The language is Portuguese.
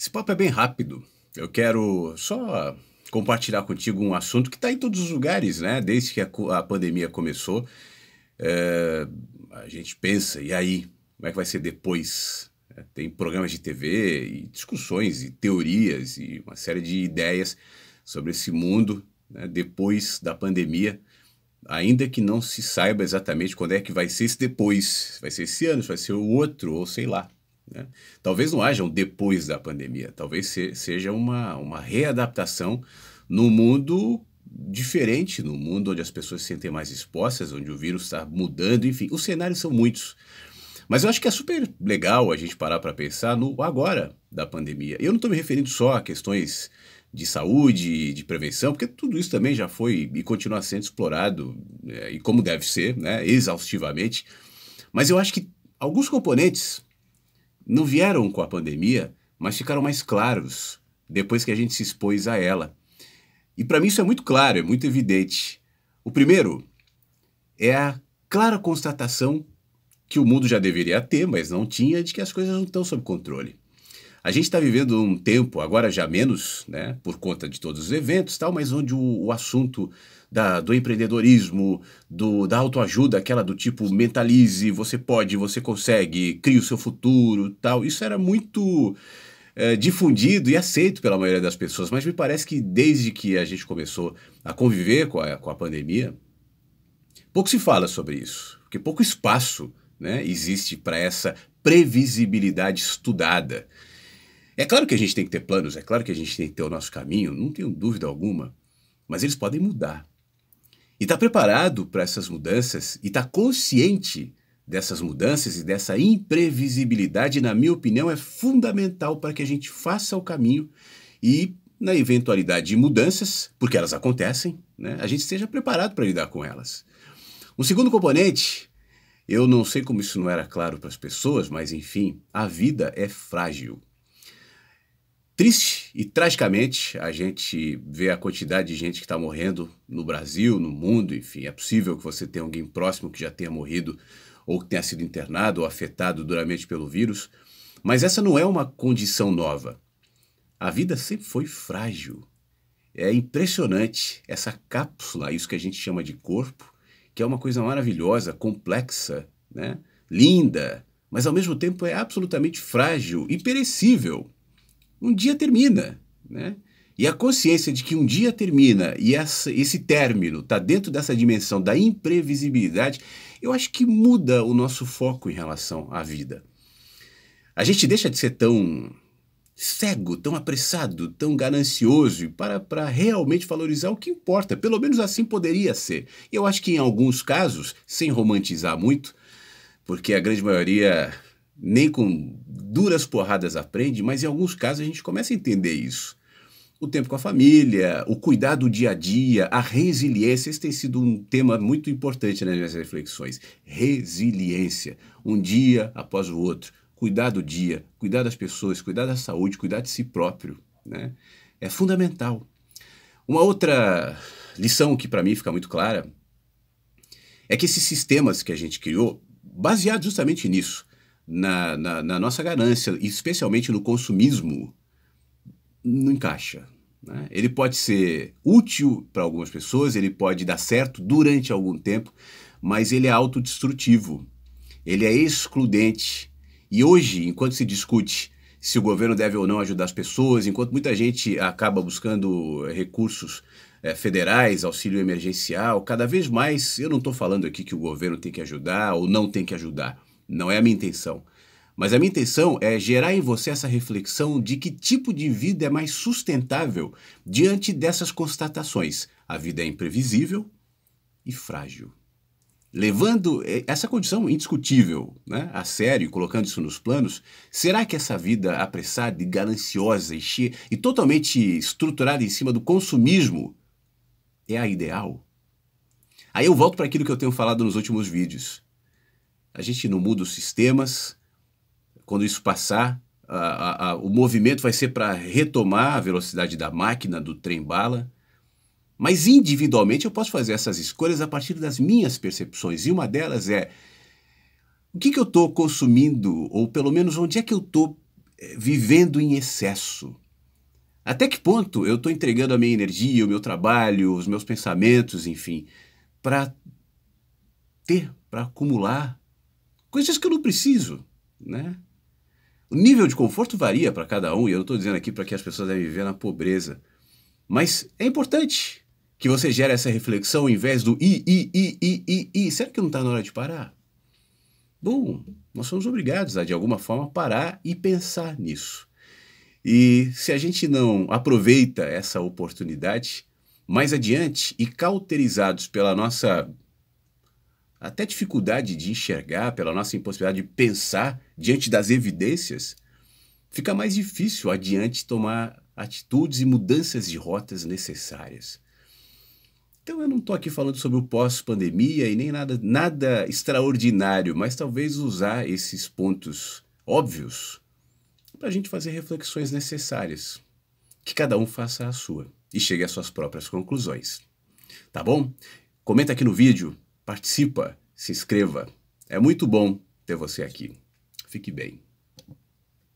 Esse papo é bem rápido. Eu quero só compartilhar contigo um assunto que está em todos os lugares, né? Desde que a, a pandemia começou, é, a gente pensa, e aí? Como é que vai ser depois? É, tem programas de TV e discussões e teorias e uma série de ideias sobre esse mundo né? depois da pandemia, ainda que não se saiba exatamente quando é que vai ser esse depois. Vai ser esse ano, vai ser o outro, ou sei lá. Né? Talvez não haja um depois da pandemia, talvez se, seja uma, uma readaptação no mundo diferente, no mundo onde as pessoas se sentem mais expostas, onde o vírus está mudando, enfim, os cenários são muitos. Mas eu acho que é super legal a gente parar para pensar no agora da pandemia. Eu não estou me referindo só a questões de saúde, de prevenção, porque tudo isso também já foi e continua sendo explorado, é, e como deve ser, né, exaustivamente. Mas eu acho que alguns componentes não vieram com a pandemia, mas ficaram mais claros depois que a gente se expôs a ela. E para mim isso é muito claro, é muito evidente. O primeiro é a clara constatação que o mundo já deveria ter, mas não tinha, de que as coisas não estão sob controle. A gente está vivendo um tempo, agora já menos, né, por conta de todos os eventos tal, mas onde o, o assunto da, do empreendedorismo, do, da autoajuda, aquela do tipo mentalize, você pode, você consegue, crie o seu futuro tal, isso era muito é, difundido e aceito pela maioria das pessoas, mas me parece que desde que a gente começou a conviver com a, com a pandemia, pouco se fala sobre isso, porque pouco espaço né, existe para essa previsibilidade estudada. É claro que a gente tem que ter planos, é claro que a gente tem que ter o nosso caminho, não tenho dúvida alguma, mas eles podem mudar. E estar tá preparado para essas mudanças e estar tá consciente dessas mudanças e dessa imprevisibilidade, na minha opinião, é fundamental para que a gente faça o caminho e, na eventualidade de mudanças, porque elas acontecem, né, a gente esteja preparado para lidar com elas. Um segundo componente, eu não sei como isso não era claro para as pessoas, mas enfim, a vida é frágil. Triste e tragicamente, a gente vê a quantidade de gente que está morrendo no Brasil, no mundo, enfim. É possível que você tenha alguém próximo que já tenha morrido ou que tenha sido internado ou afetado duramente pelo vírus, mas essa não é uma condição nova. A vida sempre foi frágil. É impressionante essa cápsula, isso que a gente chama de corpo, que é uma coisa maravilhosa, complexa, né? linda, mas ao mesmo tempo é absolutamente frágil e perecível um dia termina, né? E a consciência de que um dia termina e essa, esse término está dentro dessa dimensão da imprevisibilidade, eu acho que muda o nosso foco em relação à vida. A gente deixa de ser tão cego, tão apressado, tão ganancioso para, para realmente valorizar o que importa. Pelo menos assim poderia ser. Eu acho que em alguns casos, sem romantizar muito, porque a grande maioria nem com duras porradas aprende, mas em alguns casos a gente começa a entender isso. O tempo com a família, o cuidado do dia a dia, a resiliência, esse tem sido um tema muito importante nas minhas reflexões. Resiliência, um dia após o outro, cuidar do dia, cuidar das pessoas, cuidar da saúde, cuidar de si próprio, né? É fundamental. Uma outra lição que para mim fica muito clara é que esses sistemas que a gente criou, baseados justamente nisso, na, na, na nossa ganância, especialmente no consumismo, não encaixa. Né? Ele pode ser útil para algumas pessoas, ele pode dar certo durante algum tempo, mas ele é autodestrutivo, ele é excludente. E hoje, enquanto se discute se o governo deve ou não ajudar as pessoas, enquanto muita gente acaba buscando eh, recursos é, federais, auxílio emergencial, cada vez mais, eu não estou falando aqui que o governo tem que ajudar ou não tem que ajudar. Não é a minha intenção. Mas a minha intenção é gerar em você essa reflexão de que tipo de vida é mais sustentável diante dessas constatações. A vida é imprevisível e frágil. Levando eh, essa condição indiscutível né, a sério, colocando isso nos planos, será que essa vida apressada e gananciosa e, cheia, e totalmente estruturada em cima do consumismo é a ideal? Aí eu volto para aquilo que eu tenho falado nos últimos vídeos. A gente não muda os sistemas. Quando isso passar, a, a, o movimento vai ser para retomar a velocidade da máquina, do trem-bala. Mas individualmente eu posso fazer essas escolhas a partir das minhas percepções. E uma delas é o que, que eu estou consumindo, ou pelo menos onde é que eu estou eh, vivendo em excesso. Até que ponto eu estou entregando a minha energia, o meu trabalho, os meus pensamentos, enfim, para ter, para acumular coisas que eu não preciso, né? O nível de conforto varia para cada um, e eu não estou dizendo aqui para que as pessoas devem viver na pobreza. Mas é importante que você gere essa reflexão ao invés do i, i, i, i, i, i. Será que não está na hora de parar? Bom, nós somos obrigados a, de alguma forma, parar e pensar nisso. E se a gente não aproveita essa oportunidade, mais adiante e cauterizados pela nossa até dificuldade de enxergar, pela nossa impossibilidade de pensar diante das evidências, fica mais difícil adiante tomar atitudes e mudanças de rotas necessárias. Então eu não estou aqui falando sobre o pós-pandemia e nem nada, nada extraordinário, mas talvez usar esses pontos óbvios para a gente fazer reflexões necessárias. Que cada um faça a sua e chegue às suas próprias conclusões. Tá bom? Comenta aqui no vídeo Participa, se inscreva. É muito bom ter você aqui. Fique bem.